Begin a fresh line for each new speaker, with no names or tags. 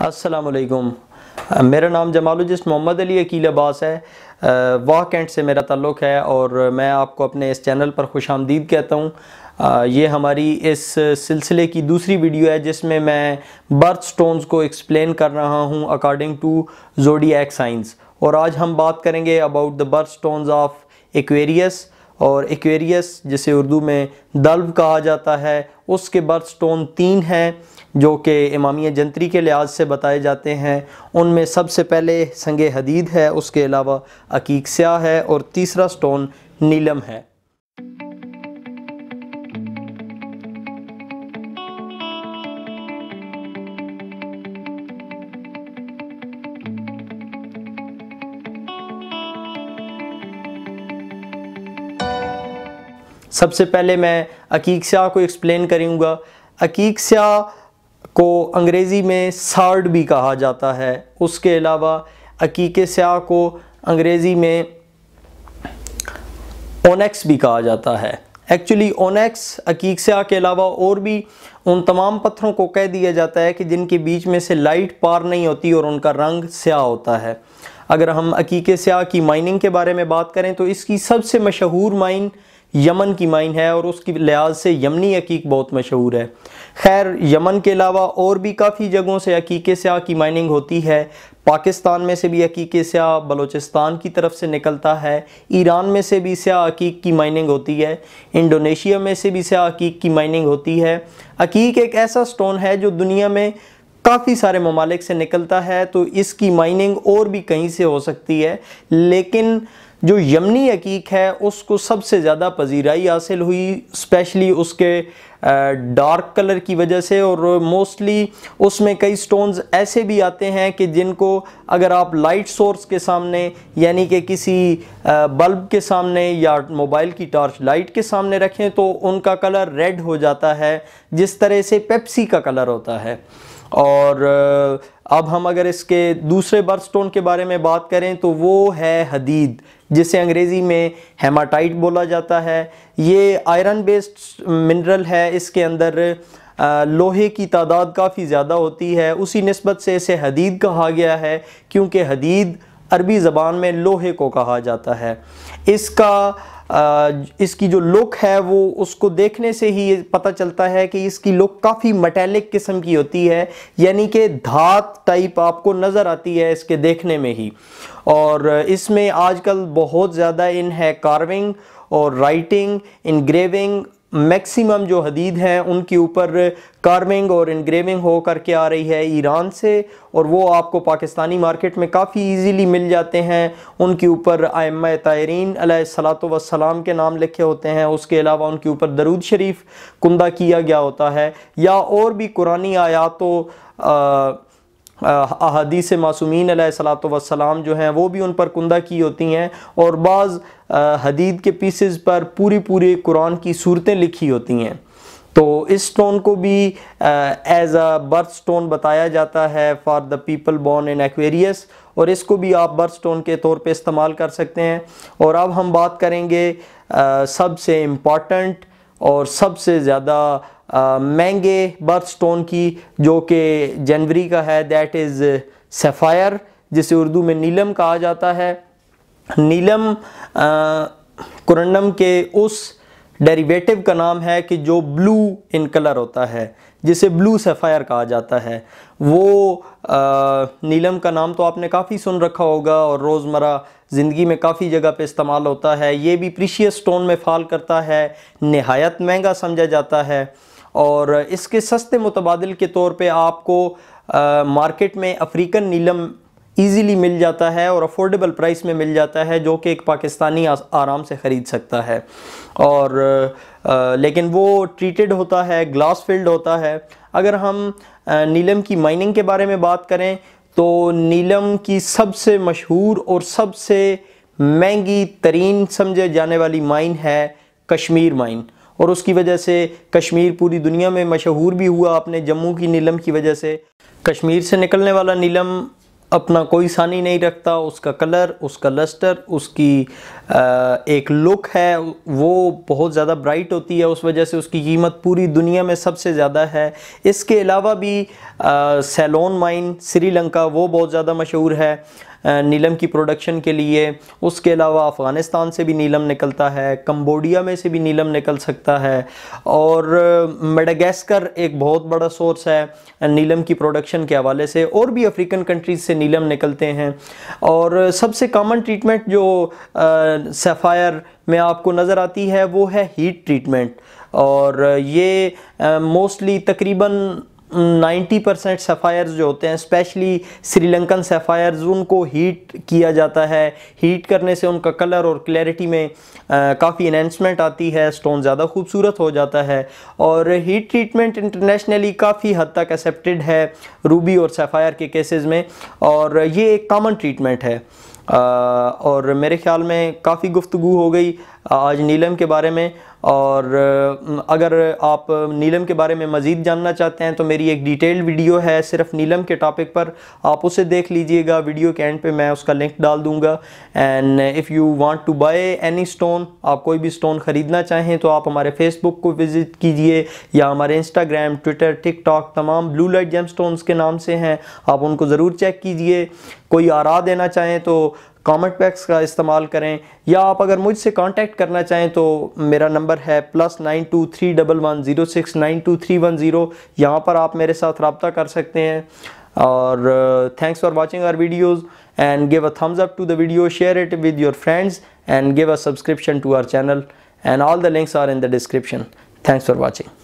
असलकुम uh, मेरा नाम जमालोजिस्ट मोहम्मद अली अकील अब्बास है uh, वाह कैंट से मेरा ताल्लुक़ है और मैं आपको अपने इस चैनल पर खुश आमदीद कहता हूँ uh, ये हमारी इस सिलसिले की दूसरी वीडियो है जिसमें मैं बर्थ स्टोन्स को एक्सप्लेन कर रहा हूँ according to zodiacs science और आज हम बात करेंगे about the birth stones of Aquarius और एक्वेरियस जिसे उर्दू में दल्व कहा जाता है उसके बर्थ स्टोन तीन हैं जो कि इमामी जंतरी के लिहाज से बताए जाते हैं उनमें सबसे पहले संग हदीद है उसके अलावा अकीक स्या है और तीसरा स्टोन नीलम है सबसे पहले मैं अकीकस्या को एक्सप्लेन करूँगा अकीकस्या को अंग्रेज़ी में सार्ड भी कहा जाता है उसके अलावा अकीक स्या को अंग्रेज़ी में ओनेक्स भी कहा जाता है एक्चुअली ओनेक्स अकीक स्या के अलावा और भी उन तमाम पत्थरों को कह दिया जाता है कि जिनके बीच में से लाइट पार नहीं होती और उनका रंग स्याह होता है अगर हम अकीक स्या की माइनिंग के बारे में बात करें तो इसकी सबसे मशहूर माइन यमन की माइन है और उसकी लिहाज से यमनी अकीक बहुत मशहूर है खैर यमन के अलावा और भी काफ़ी जगहों से अकीक स्याह की माइनिंग होती है पाकिस्तान में से भी अकीक स्याह बलोचिस्तान की तरफ से निकलता है ईरान में से भी स्याह अकीक की माइनिंग होती है इंडोनेशिया में से भी स्याह अकीक की माइनिंग होती है अकीक एक ऐसा स्टोन है जो दुनिया में काफ़ी सारे ममालिक से निकलता है तो इसकी माइनिंग और भी कहीं से हो सकती है लेकिन जो यमनी अकीक है उसको सबसे ज़्यादा पजीराई हासिल हुई स्पेशली उसके डार्क कलर की वजह से और मोस्टली उसमें कई स्टोन्स ऐसे भी आते हैं कि जिनको अगर आप लाइट सोर्स के सामने यानी कि किसी बल्ब के सामने या मोबाइल की टॉर्च लाइट के सामने रखें तो उनका कलर रेड हो जाता है जिस तरह से पेप्सी का कलर होता है और अब हम अगर इसके दूसरे बर्थ स्टोन के बारे में बात करें तो वो है हदीद जिसे अंग्रेज़ी में हेमाटाइट बोला जाता है ये आयरन बेस्ड मिनरल है इसके अंदर लोहे की तादाद काफ़ी ज़्यादा होती है उसी नस्बत से इसे हदीद कहा गया है क्योंकि हदीद अरबी ज़बान में लोहे को कहा जाता है इसका इसकी जो लुक है वो उसको देखने से ही पता चलता है कि इसकी लुक काफ़ी मटैलिक किस्म की होती है यानी कि धात टाइप आपको नज़र आती है इसके देखने में ही और इसमें आजकल बहुत ज़्यादा इन है कार्विंग और राइटिंग इनग्रेविंग मैक्सिमम जो हदीद हैं उनके ऊपर कार्विंग और इनग्रेविंग हो करके आ रही है ईरान से और वो आपको पाकिस्तानी मार्केट में काफ़ी इजीली मिल जाते हैं उनके ऊपर आम तायरीन सलात वसलाम के नाम लिखे होते हैं उसके अलावा उनके ऊपर दरूद शरीफ कुंदा किया गया होता है या और भी कुरानी आयात अहदीस मासूमिन सलात वसलाम जो हैं वो भी उन पर कुंदा की होती हैं और बाज़ हदीद के पीसेस पर पूरी पूरी कुरान की सूरतें लिखी होती हैं तो इस स्टोन को भी एज अ बर्थ स्टोन बताया जाता है for the people born in Aquarius और इसको भी आप बर्थ स्टोन के तौर पे इस्तेमाल कर सकते हैं और अब हम बात करेंगे सबसे इम्पॉर्टेंट और सबसे ज़्यादा महंगे बर्थ स्टोन की जो कि जनवरी का है दैट इज़ सफ़ायर जिसे उर्दू में नीलम कहा जाता है नीलम कुरनम के उस डेरिवेटिव का नाम है कि जो ब्लू इन कलर होता है जिसे ब्लू सफ़ायर कहा जाता है वो आ, नीलम का नाम तो आपने काफ़ी सुन रखा होगा और रोज़मर्रा ज़िंदगी में काफ़ी जगह पे इस्तेमाल होता है ये भी प्रीशियस स्टोन में फाल करता है नहायत महंगा समझा जाता है और इसके सस्ते मुतबादल के तौर पे आपको आ, मार्केट में अफ्रीकन नीलम ईज़िली मिल जाता है और अफोर्डेबल प्राइस में मिल जाता है जो कि एक पाकिस्तानी आराम से ख़रीद सकता है और आ, लेकिन वो ट्रीटेड होता है ग्लास फील्ड होता है अगर हम नीलम की माइनिंग के बारे में बात करें तो नीलम की सबसे मशहूर और सबसे महंगी तरीन समझे जाने वाली माइन है कश्मीर माइन और उसकी वजह से कश्मीर पूरी दुनिया में मशहूर भी हुआ अपने जम्मू की नीलम की वजह से कश्मीर से निकलने वाला नीलम अपना कोई सानी नहीं रखता उसका कलर उसका लस्टर उसकी एक लुक है वो बहुत ज़्यादा ब्राइट होती है उस वजह से उसकी कीमत पूरी दुनिया में सबसे ज़्यादा है इसके अलावा भी सैलोन माइन श्रीलंका वो बहुत ज़्यादा मशहूर है नीलम की प्रोडक्शन के लिए उसके अलावा अफ़गानिस्तान से भी नीलम निकलता है कम्बोडिया में से भी नीलम निकल सकता है और मेडागेस्कर एक बहुत बड़ा सोर्स है नीलम की प्रोडक्शन के हवाले से और भी अफ्रीकन कंट्रीज़ से नीलम निकलते हैं और सबसे कॉमन ट्रीटमेंट जो सफ़ायर में आपको नज़र आती है वो है हीट ट्रीटमेंट और ये मोस्टली तकरीबन 90 परसेंट सफ़ायर्स जो होते हैं स्पेशली श्रीलंकन सफ़ायर्स उनको हीट किया जाता है हीट करने से उनका कलर और क्लैरिटी में काफ़ी इन्हेंसमेंट आती है स्टोन ज़्यादा खूबसूरत हो जाता है और हीट ट्रीटमेंट इंटरनेशनली काफ़ी हद तक एक्सेप्टेड है रूबी और सफ़ायर के केसेस में और ये एक कॉमन ट्रीटमेंट है आ, और मेरे ख्याल में काफ़ी गुफ्तु हो गई आज नीलम के बारे में और अगर आप नीलम के बारे में मज़ीद जानना चाहते हैं तो मेरी एक डिटेल्ड वीडियो है सिर्फ नीलम के टॉपिक पर आप उसे देख लीजिएगा वीडियो के एंड पे मैं उसका लिंक डाल दूंगा and if you want to buy any stone आप कोई भी स्टोन ख़रीदना चाहें तो आप हमारे फेसबुक को विज़िट कीजिए या हमारे इंस्टाग्राम ट्विटर टिकटॉक तमाम ब्लू लाइट जेम स्टोन्स के नाम से हैं आप उनको ज़रूर चेक कीजिए कोई आरा देना चाहें तो कमेंट पैक्स का इस्तेमाल करें या आप अगर मुझसे कांटेक्ट करना चाहें तो मेरा नंबर है plus nine two three double one zero six nine two three one zero यहाँ पर आप मेरे साथ रबता कर सकते हैं और thanks for watching our videos and give a thumbs up to the video share it with your friends and give a subscription to our channel and all the links are in the description thanks for watching